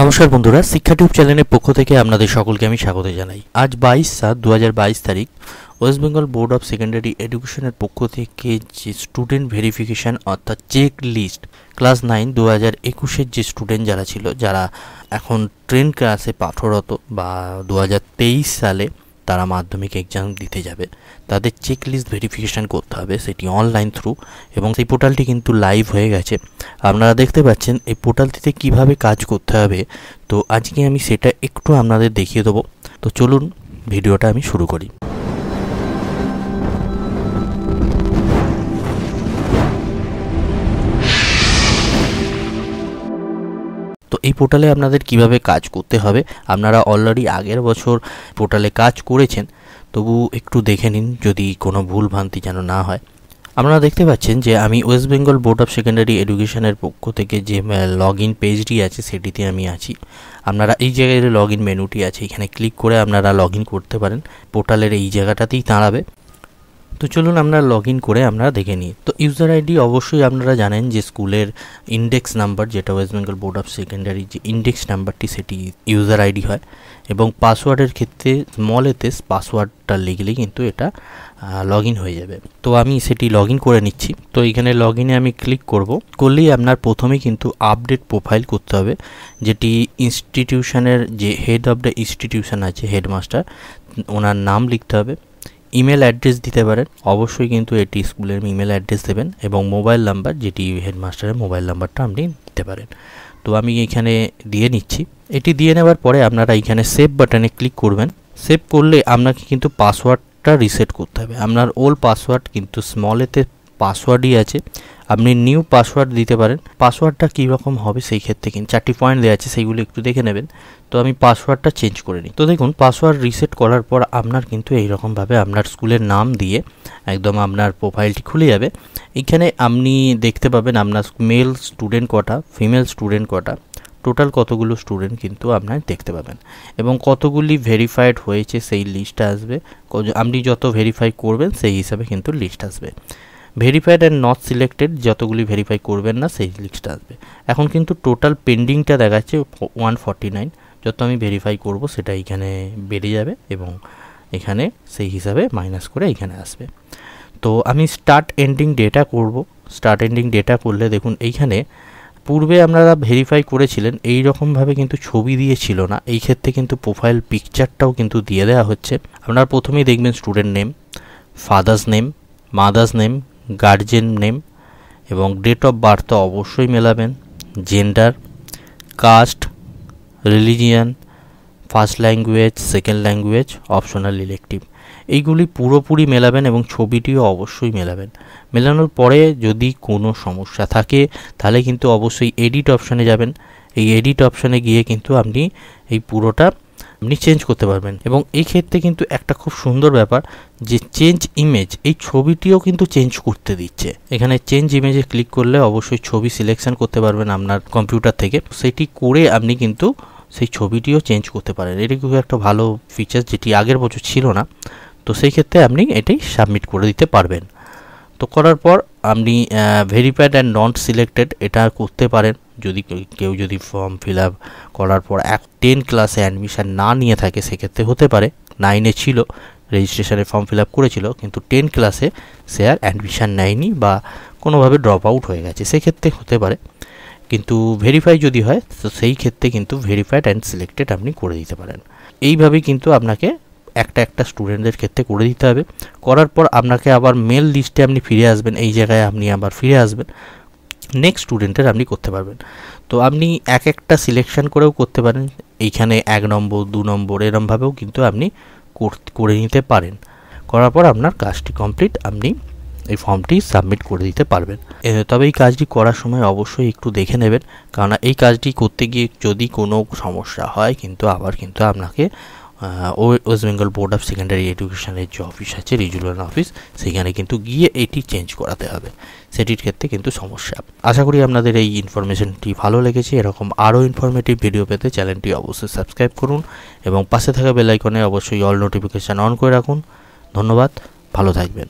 নমস্কার বন্ধুরা শিক্ষা টিউব চ্যানেলের পক্ষ থেকে আপনাদের সকলকে আমি স্বাগত জানাই আজ বাইশ সাত দু তারিখ West Bengal board of secondary এডুকেশনের পক্ষ থেকে যে স্টুডেন্ট ভেরিফিকেশান অর্থাৎ চেক লিস্ট ক্লাস নাইন দু হাজার একুশের যে স্টুডেন্ট যারা ছিল যারা এখন ট্রেন ক্লাসে পাঠরত বা দু সালে তারা মাধ্যমিক এক্সাম দিতে যাবে তাদের চেক লিস্ট ভেরিফিকেশান করতে হবে সেটি অনলাইন থ্রু এবং সেই পোর্টালটি কিন্তু লাইভ হয়ে গেছে আপনারা দেখতে পাচ্ছেন এই পোর্টালটিতে কিভাবে কাজ করতে হবে তো আজকে আমি সেটা একটু আপনাদের দেখিয়ে দেবো তো চলুন ভিডিওটা আমি শুরু করি এই পোর্টালে আপনাদের কিভাবে কাজ করতে হবে আপনারা অলরেডি আগের বছর পোর্টালে কাজ করেছেন তবু একটু দেখে নিন যদি কোনো ভুল ভ্রান্তি যেন না হয় আপনারা দেখতে পাচ্ছেন যে আমি West Bengal board of secondary এডুকেশনের পক্ষ থেকে যে লগ ইন পেজটি আছে সেটিতে আমি আছি আপনারা এই জায়গায় লগ ইন মেনুটি আছে এখানে ক্লিক করে আপনারা লগ ইন করতে পারেন পোর্টালের এই জায়গাটাতেই দাঁড়াবে তো চলুন আমরা লগ ইন করে আমরা দেখে নিই তো ইউজার আইডি অবশ্যই আপনারা জানেন যে স্কুলের ইন্ডেক্স নাম্বার যেটা West Bengal board of secondary যে ইন্ডেক্স নাম্বারটি সেটি ইউজার আইডি হয় এবং পাসওয়ার্ডের ক্ষেত্রে স্মলেতে পাসওয়ার্ডটা লিখলে কিন্তু এটা লগ হয়ে যাবে তো আমি সেটি লগ করে নিচ্ছি তো এখানে লগ আমি ক্লিক করব করলেই আপনার প্রথমে কিন্তু আপডেট প্রোফাইল করতে হবে যেটি ইনস্টিটিউশনের যে হেড অফ দ্য ইনস্টিটিউশন আছে হেডমাস্টার ওনার নাম লিখতে হবে ইমেল অ্যাড্রেস দিতে পারেন অবশ্যই কিন্তু এটি স্কুলের ইমেল অ্যাড্রেস দেবেন এবং মোবাইল নাম্বার যেটি হেডমাস্টারের মোবাইল নাম্বারটা আপনি দিতে পারেন তো আমি এখানে দিয়ে নিচ্ছি এটি দিয়ে নেওয়ার পরে আপনারা এখানে সেভ বাটনে ক্লিক করবেন সেভ করলে আপনাকে কিন্তু পাসওয়ার্ডটা রিসেট করতে হবে আপনার ওল্ড পাসওয়ার্ড কিন্তু স্মলেতে পাসওয়ার্ডই আছে আপনি নিউ পাসওয়ার্ড দিতে পারেন পাসওয়ার্ডটা কীরকম হবে সেই ক্ষেত্রে কিন্তু চারটি পয়েন্ট দেওয়া আছে সেইগুলো একটু দেখে নেবেন তো আমি পাসওয়ার্ডটা চেঞ্জ করে নিই তো দেখুন পাসওয়ার্ড রিসেট করার পর আপনার কিন্তু এইরকমভাবে আপনার স্কুলের নাম দিয়ে একদম আপনার প্রোফাইলটি খুলে যাবে এখানে আপনি দেখতে পাবেন আপনার মেল স্টুডেন্ট কটা ফিমেল স্টুডেন্ট কটা টোটাল কতগুলো স্টুডেন্ট কিন্তু আপনার দেখতে পাবেন এবং কতগুলি ভেরিফাইড হয়েছে সেই লিস্টটা আসবে আপনি যত ভেরিফাই করবেন সেই হিসাবে কিন্তু লিস্ট আসবে ভেরিফাইড অ্যান্ড নট সিলেক্টেড যতগুলি ভেরিফাই করবেন না সেই লিস্টটা আসবে এখন কিন্তু টোটাল পেন্ডিংটা দেখাচ্ছে ওয়ান ফর্টি নাইন যত আমি ভেরিফাই করব সেটা এখানে বেড়ে যাবে এবং এখানে সেই হিসাবে মাইনাস করে এখানে আসবে তো আমি স্টার্ট এন্ডিং ডেটা করব স্টার্ট এন্ডিং ডেটা করলে দেখুন এইখানে পূর্বে আপনারা ভেরিফাই করেছিলেন এই রকমভাবে কিন্তু ছবি দিয়েছিল না এই ক্ষেত্রে কিন্তু প্রোফাইল পিকচারটাও কিন্তু দিয়ে দেওয়া হচ্ছে আপনারা প্রথমেই দেখবেন student name father's name mother's name guardian name এবং ডেট অফ বার্থ অবশ্যই মেলাবেন gender caste religion first language second language optional elective এইগুলি পুরোপুরি মেলাবেন এবং ছবিটিও অবশ্যই মেলাবেন মেলানোর পরে যদি কোনো সমস্যা থাকে তাহলে কিন্তু অবশ্যই এডিট অপশানে যাবেন এই এডিট অপশানে গিয়ে কিন্তু আপনি এই পুরোটা আপনি চেঞ্জ করতে পারবেন এবং এই ক্ষেত্রে কিন্তু একটা খুব সুন্দর ব্যাপার যে চেঞ্জ ইমেজ এই ছবিটিও কিন্তু চেঞ্জ করতে দিচ্ছে এখানে চেঞ্জ ইমেজে ক্লিক করলে অবশ্যই ছবি সিলেকশন করতে পারবেন আপনার কম্পিউটার থেকে সেটি করে আপনি কিন্তু সেই ছবিটিও চেঞ্জ করতে পারেন এটি খুব একটা ভালো ফিচার যেটি আগের বছর ছিল না তো সেই ক্ষেত্রে আপনি এটাই সাবমিট করে দিতে পারবেন তো করার পর আপনি ভেরিফাইড অ্যান্ড নট সিলেক্টেড এটা করতে পারেন যদি কেউ যদি ফর্ম ফিল আপ করার পর এক টেন ক্লাসে অ্যাডমিশান না নিয়ে থাকে সেক্ষেত্রে হতে পারে নাইনে ছিল রেজিস্ট্রেশনে ফর্ম ফিল আপ করেছিল কিন্তু টেন ক্লাসে সে আর অ্যাডমিশান নেয়নি বা কোনোভাবে ড্রপ আউট হয়ে গেছে সেক্ষেত্রে হতে পারে কিন্তু ভেরিফাই যদি হয় তো সেই ক্ষেত্রে কিন্তু ভেরিফাইড অ্যান্ড সিলেক্টেড আপনি করে দিতে পারেন এইভাবেই কিন্তু আপনাকে একটা একটা স্টুডেন্টদের ক্ষেত্রে করে দিতে হবে করার পর আপনাকে আবার মেল লিস্টে আপনি ফিরে আসবেন এই জায়গায় আপনি আবার ফিরে আসবেন নেক্সট স্টুডেন্টের আপনি করতে পারবেন তো আপনি এক একটা সিলেকশন করেও করতে পারেন এইখানে এক নম্বর দু নম্বর এরমভাবেও কিন্তু আপনি করে নিতে পারেন করার পর আপনার কাজটি কমপ্লিট আপনি এই ফর্মটি সাবমিট করে দিতে পারবেন তবে এই কাজটি করার সময় অবশ্যই একটু দেখে নেবেন কারণ এই কাজটি করতে গিয়ে যদি কোনো সমস্যা হয় কিন্তু আবার কিন্তু আপনাকে West Bengal board of secondary এডুকেশনের যে অফিস আছে রিজুলার অফিস সেখানে কিন্তু গিয়ে এটি চেঞ্জ করাতে হবে সেটির ক্ষেত্রে কিন্তু সমস্যা আশা করি আপনাদের এই ইনফরমেশনটি ভালো লেগেছে এরকম আরও ইনফরমেটিভ ভিডিও পেতে চ্যানেলটি অবশ্যই সাবস্ক্রাইব করুন এবং পাশে থাকা বেলাইকনে অবশ্যই অল নোটিফিকেশান অন করে রাখুন ধন্যবাদ ভালো থাকবেন